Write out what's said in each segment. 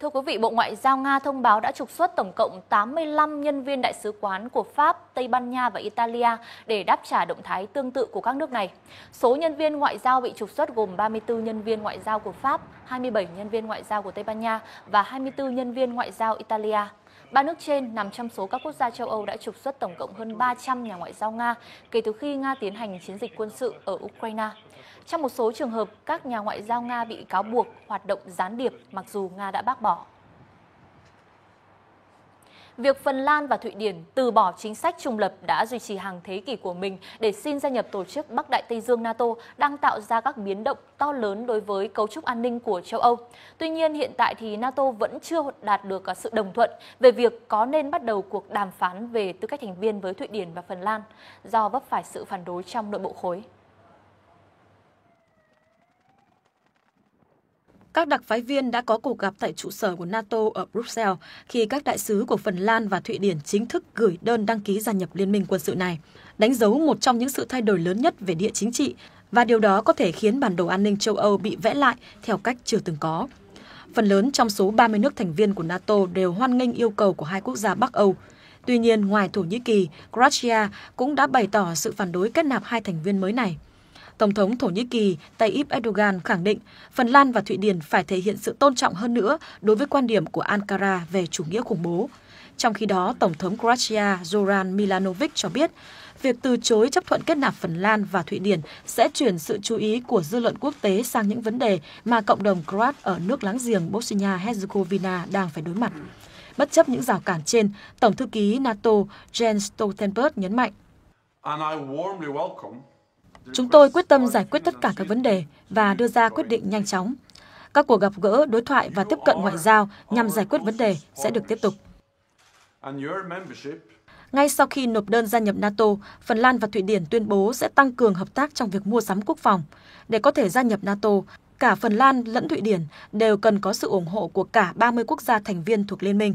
Thưa quý vị, Bộ Ngoại giao Nga thông báo đã trục xuất tổng cộng 85 nhân viên đại sứ quán của Pháp, Tây Ban Nha và Italia để đáp trả động thái tương tự của các nước này. Số nhân viên ngoại giao bị trục xuất gồm 34 nhân viên ngoại giao của Pháp, 27 nhân viên ngoại giao của Tây Ban Nha và 24 nhân viên ngoại giao Italia. Ba nước trên nằm trong số các quốc gia châu Âu đã trục xuất tổng cộng hơn 300 nhà ngoại giao Nga kể từ khi Nga tiến hành chiến dịch quân sự ở Ukraine. Trong một số trường hợp, các nhà ngoại giao Nga bị cáo buộc hoạt động gián điệp mặc dù Nga đã bác bỏ. Việc Phần Lan và Thụy Điển từ bỏ chính sách trung lập đã duy trì hàng thế kỷ của mình để xin gia nhập tổ chức Bắc Đại Tây Dương NATO đang tạo ra các biến động to lớn đối với cấu trúc an ninh của châu Âu. Tuy nhiên, hiện tại thì NATO vẫn chưa đạt được sự đồng thuận về việc có nên bắt đầu cuộc đàm phán về tư cách thành viên với Thụy Điển và Phần Lan do vấp phải sự phản đối trong nội bộ khối. các đặc phái viên đã có cuộc gặp tại trụ sở của NATO ở Bruxelles khi các đại sứ của Phần Lan và Thụy Điển chính thức gửi đơn đăng ký gia nhập liên minh quân sự này, đánh dấu một trong những sự thay đổi lớn nhất về địa chính trị và điều đó có thể khiến bản đồ an ninh châu Âu bị vẽ lại theo cách chưa từng có. Phần lớn trong số 30 nước thành viên của NATO đều hoan nghênh yêu cầu của hai quốc gia Bắc Âu. Tuy nhiên, ngoài Thổ Nhĩ Kỳ, Croatia cũng đã bày tỏ sự phản đối kết nạp hai thành viên mới này. Tổng thống Thổ Nhĩ Kỳ Tayyip Erdogan khẳng định Phần Lan và Thụy Điển phải thể hiện sự tôn trọng hơn nữa đối với quan điểm của Ankara về chủ nghĩa khủng bố. Trong khi đó, Tổng thống Croatia Zoran Milanovic cho biết, việc từ chối chấp thuận kết nạp Phần Lan và Thụy Điển sẽ chuyển sự chú ý của dư luận quốc tế sang những vấn đề mà cộng đồng Croat ở nước láng giềng Bosnia-Herzegovina đang phải đối mặt. Bất chấp những rào cản trên, Tổng thư ký NATO Jens Stoltenberg nhấn mạnh. Chúng tôi quyết tâm giải quyết tất cả các vấn đề và đưa ra quyết định nhanh chóng. Các cuộc gặp gỡ, đối thoại và tiếp cận ngoại giao nhằm giải quyết vấn đề sẽ được tiếp tục. Ngay sau khi nộp đơn gia nhập NATO, Phần Lan và Thụy Điển tuyên bố sẽ tăng cường hợp tác trong việc mua sắm quốc phòng. Để có thể gia nhập NATO, cả Phần Lan lẫn Thụy Điển đều cần có sự ủng hộ của cả 30 quốc gia thành viên thuộc Liên minh.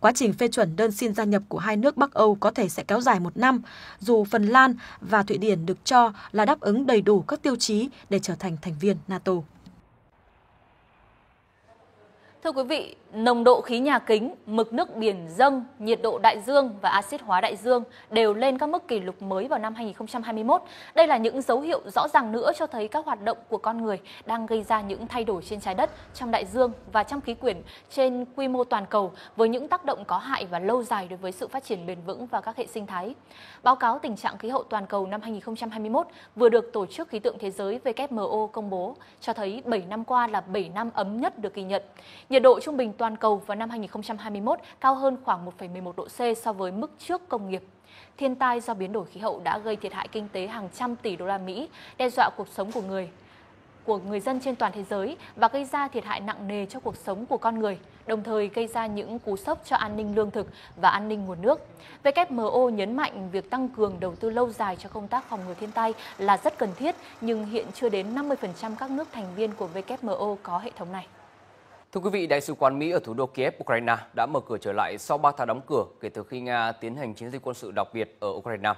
Quá trình phê chuẩn đơn xin gia nhập của hai nước Bắc Âu có thể sẽ kéo dài một năm, dù Phần Lan và Thụy Điển được cho là đáp ứng đầy đủ các tiêu chí để trở thành thành viên NATO. Thưa quý vị, nồng độ khí nhà kính, mực nước biển dâng, nhiệt độ đại dương và axit hóa đại dương đều lên các mức kỷ lục mới vào năm 2021. Đây là những dấu hiệu rõ ràng nữa cho thấy các hoạt động của con người đang gây ra những thay đổi trên trái đất, trong đại dương và trong khí quyển trên quy mô toàn cầu với những tác động có hại và lâu dài đối với sự phát triển bền vững và các hệ sinh thái. Báo cáo tình trạng khí hậu toàn cầu năm 2021 vừa được Tổ chức Khí tượng Thế giới WMO công bố cho thấy 7 năm qua là 7 năm ấm nhất được ghi nhận. Nhiệt độ trung bình toàn cầu vào năm 2021 cao hơn khoảng 1,11 độ C so với mức trước công nghiệp. Thiên tai do biến đổi khí hậu đã gây thiệt hại kinh tế hàng trăm tỷ đô la Mỹ, đe dọa cuộc sống của người của người dân trên toàn thế giới và gây ra thiệt hại nặng nề cho cuộc sống của con người, đồng thời gây ra những cú sốc cho an ninh lương thực và an ninh nguồn nước. WMO nhấn mạnh việc tăng cường đầu tư lâu dài cho công tác phòng ngừa thiên tai là rất cần thiết, nhưng hiện chưa đến 50% các nước thành viên của WMO có hệ thống này. Thưa quý vị, Đại sứ quán Mỹ ở thủ đô Kiev, Ukraine đã mở cửa trở lại sau 3 tháng đóng cửa kể từ khi Nga tiến hành chiến dịch quân sự đặc biệt ở Ukraine.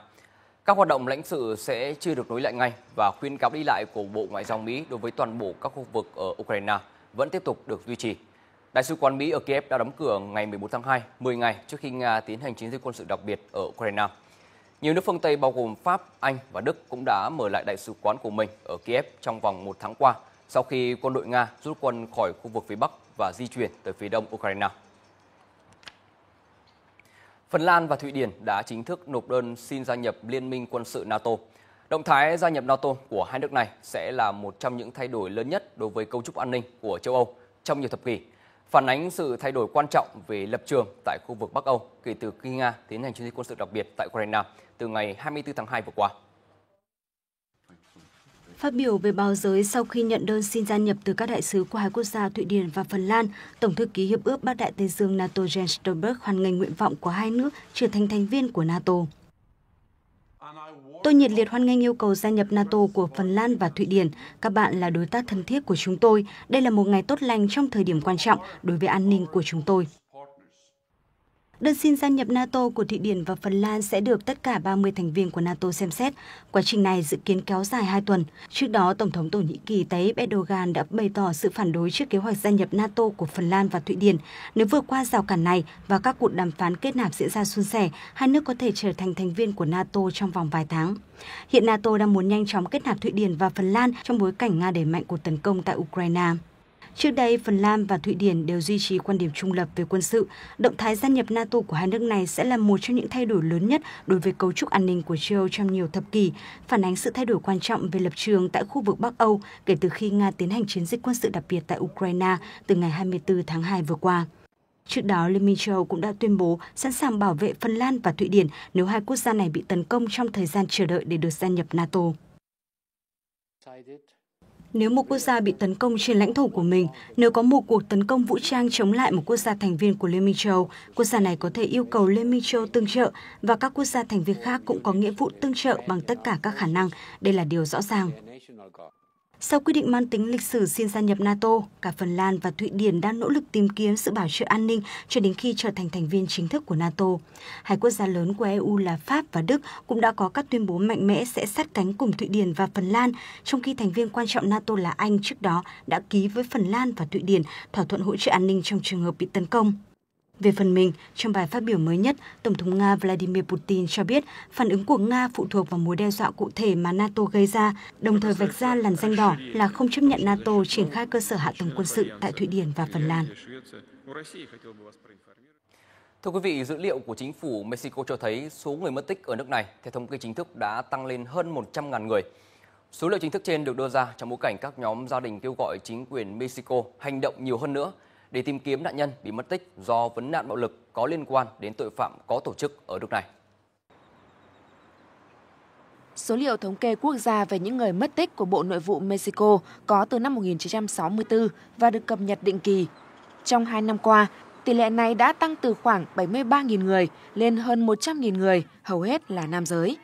Các hoạt động lãnh sự sẽ chưa được nối lại ngay và khuyến cáo đi lại của Bộ Ngoại giao Mỹ đối với toàn bộ các khu vực ở Ukraine vẫn tiếp tục được duy trì. Đại sứ quán Mỹ ở Kiev đã đóng cửa ngày 14 tháng 2, 10 ngày trước khi Nga tiến hành chiến dịch quân sự đặc biệt ở Ukraine. Nhiều nước phương Tây bao gồm Pháp, Anh và Đức cũng đã mở lại đại sứ quán của mình ở Kiev trong vòng một tháng qua sau khi quân đội Nga rút quân khỏi khu vực phía Bắc và di chuyển tới phía đông Ukraine. Phần Lan và Thụy Điển đã chính thức nộp đơn xin gia nhập Liên minh quân sự NATO. Động thái gia nhập NATO của hai nước này sẽ là một trong những thay đổi lớn nhất đối với cấu trúc an ninh của châu Âu trong nhiều thập kỷ, phản ánh sự thay đổi quan trọng về lập trường tại khu vực Bắc Âu kể từ khi Nga tiến hành chiến dịch quân sự đặc biệt tại Ukraine từ ngày 24 tháng 2 vừa qua. Phát biểu về báo giới sau khi nhận đơn xin gia nhập từ các đại sứ của hai quốc gia Thụy Điển và Phần Lan, Tổng thư ký Hiệp ước Bắc Đại Tây Dương NATO Jens Stoltenberg hoan nghênh nguyện vọng của hai nước trở thành thành viên của NATO. Tôi nhiệt liệt hoan nghênh yêu cầu gia nhập NATO của Phần Lan và Thụy Điển. Các bạn là đối tác thân thiết của chúng tôi. Đây là một ngày tốt lành trong thời điểm quan trọng đối với an ninh của chúng tôi. Đơn xin gia nhập NATO của Thụy Điển và Phần Lan sẽ được tất cả 30 thành viên của NATO xem xét. Quá trình này dự kiến kéo dài 2 tuần. Trước đó, Tổng thống Thổ Nhĩ Kỳ Tayyip Erdogan đã bày tỏ sự phản đối trước kế hoạch gia nhập NATO của Phần Lan và Thụy Điển. Nếu vượt qua rào cản này và các cuộc đàm phán kết nạp diễn ra suôn sẻ, hai nước có thể trở thành thành viên của NATO trong vòng vài tháng. Hiện NATO đang muốn nhanh chóng kết nạp Thụy Điển và Phần Lan trong bối cảnh Nga đẩy mạnh cuộc tấn công tại Ukraine. Trước đây, Phần Lan và Thụy Điển đều duy trì quan điểm trung lập về quân sự. Động thái gia nhập NATO của hai nước này sẽ là một trong những thay đổi lớn nhất đối với cấu trúc an ninh của châu Âu trong nhiều thập kỷ, phản ánh sự thay đổi quan trọng về lập trường tại khu vực Bắc Âu kể từ khi Nga tiến hành chiến dịch quân sự đặc biệt tại Ukraine từ ngày 24 tháng 2 vừa qua. Trước đó, Liên minh châu Âu cũng đã tuyên bố sẵn sàng bảo vệ Phần Lan và Thụy Điển nếu hai quốc gia này bị tấn công trong thời gian chờ đợi để được gia nhập NATO nếu một quốc gia bị tấn công trên lãnh thổ của mình, nếu có một cuộc tấn công vũ trang chống lại một quốc gia thành viên của Liên minh châu, quốc gia này có thể yêu cầu Liên minh châu tương trợ và các quốc gia thành viên khác cũng có nghĩa vụ tương trợ bằng tất cả các khả năng. Đây là điều rõ ràng. Sau quyết định mang tính lịch sử xin gia nhập NATO, cả Phần Lan và Thụy Điển đang nỗ lực tìm kiếm sự bảo trợ an ninh cho đến khi trở thành thành viên chính thức của NATO. Hai quốc gia lớn của EU là Pháp và Đức cũng đã có các tuyên bố mạnh mẽ sẽ sát cánh cùng Thụy Điển và Phần Lan, trong khi thành viên quan trọng NATO là Anh trước đó đã ký với Phần Lan và Thụy Điển thỏa thuận hỗ trợ an ninh trong trường hợp bị tấn công. Về phần mình, trong bài phát biểu mới nhất, Tổng thống Nga Vladimir Putin cho biết phản ứng của Nga phụ thuộc vào mối đe dọa cụ thể mà NATO gây ra, đồng thời vạch ra làn danh đỏ là không chấp nhận NATO triển khai cơ sở hạ tầng quân sự tại Thụy Điển và Phần Lan. Thưa quý vị, dữ liệu của chính phủ Mexico cho thấy số người mất tích ở nước này theo thống kê chính thức đã tăng lên hơn 100.000 người. Số liệu chính thức trên được đưa ra trong bối cảnh các nhóm gia đình kêu gọi chính quyền Mexico hành động nhiều hơn nữa để tìm kiếm nạn nhân bị mất tích do vấn nạn bạo lực có liên quan đến tội phạm có tổ chức ở nước này. Số liệu thống kê quốc gia về những người mất tích của Bộ Nội vụ Mexico có từ năm 1964 và được cập nhật định kỳ. Trong 2 năm qua, tỷ lệ này đã tăng từ khoảng 73.000 người lên hơn 100.000 người, hầu hết là nam giới.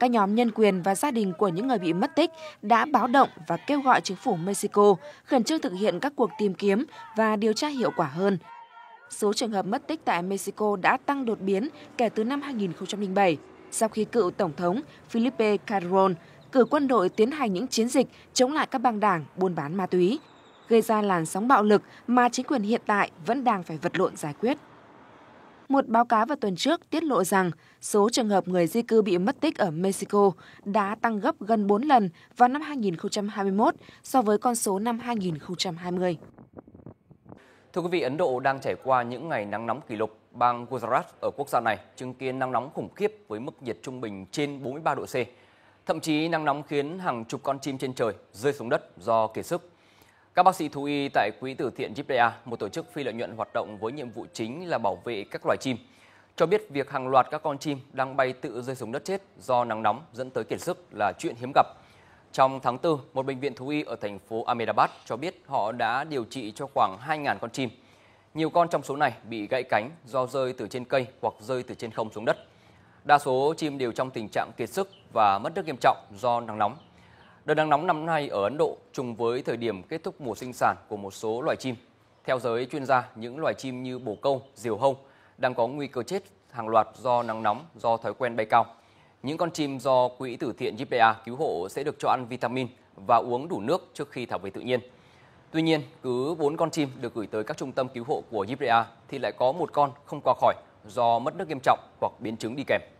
Các nhóm nhân quyền và gia đình của những người bị mất tích đã báo động và kêu gọi chính phủ Mexico khẩn trương thực hiện các cuộc tìm kiếm và điều tra hiệu quả hơn. Số trường hợp mất tích tại Mexico đã tăng đột biến kể từ năm 2007, sau khi cựu Tổng thống Felipe Calderon cử quân đội tiến hành những chiến dịch chống lại các băng đảng buôn bán ma túy, gây ra làn sóng bạo lực mà chính quyền hiện tại vẫn đang phải vật lộn giải quyết. Một báo cáo vào tuần trước tiết lộ rằng số trường hợp người di cư bị mất tích ở Mexico đã tăng gấp gần 4 lần vào năm 2021 so với con số năm 2020. Thưa quý vị, Ấn Độ đang trải qua những ngày nắng nóng kỷ lục. Bang Gujarat ở quốc gia này chứng kiến nắng nóng khủng khiếp với mức nhiệt trung bình trên 43 độ C. Thậm chí nắng nóng khiến hàng chục con chim trên trời rơi xuống đất do kiệt sức. Các bác sĩ thú y tại Quỹ từ thiện Gypdea, một tổ chức phi lợi nhuận hoạt động với nhiệm vụ chính là bảo vệ các loài chim, cho biết việc hàng loạt các con chim đang bay tự rơi xuống đất chết do nắng nóng dẫn tới kiệt sức là chuyện hiếm gặp. Trong tháng 4, một bệnh viện thú y ở thành phố Ahmedabad cho biết họ đã điều trị cho khoảng 2.000 con chim. Nhiều con trong số này bị gãy cánh do rơi từ trên cây hoặc rơi từ trên không xuống đất. Đa số chim đều trong tình trạng kiệt sức và mất nước nghiêm trọng do nắng nóng. Đợt nắng nóng năm nay ở Ấn Độ trùng với thời điểm kết thúc mùa sinh sản của một số loài chim. Theo giới chuyên gia, những loài chim như bồ câu, diều hâu đang có nguy cơ chết hàng loạt do nắng nóng, do thói quen bay cao. Những con chim do quỹ từ thiện JPA cứu hộ sẽ được cho ăn vitamin và uống đủ nước trước khi thả về tự nhiên. Tuy nhiên, cứ 4 con chim được gửi tới các trung tâm cứu hộ của JPA thì lại có một con không qua khỏi do mất nước nghiêm trọng hoặc biến chứng đi kèm.